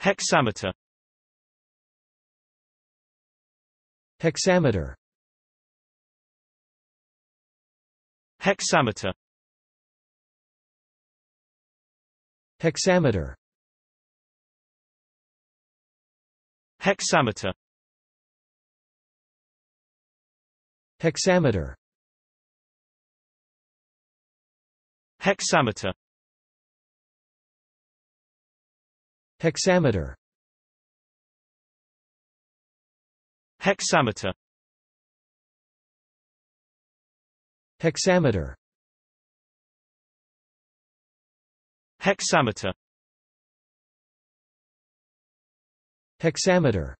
Hexameter Hexameter Hexameter Hexameter Hexameter Hexameter Hexameter Hexameter Hexameter Hexameter Hexameter Hexameter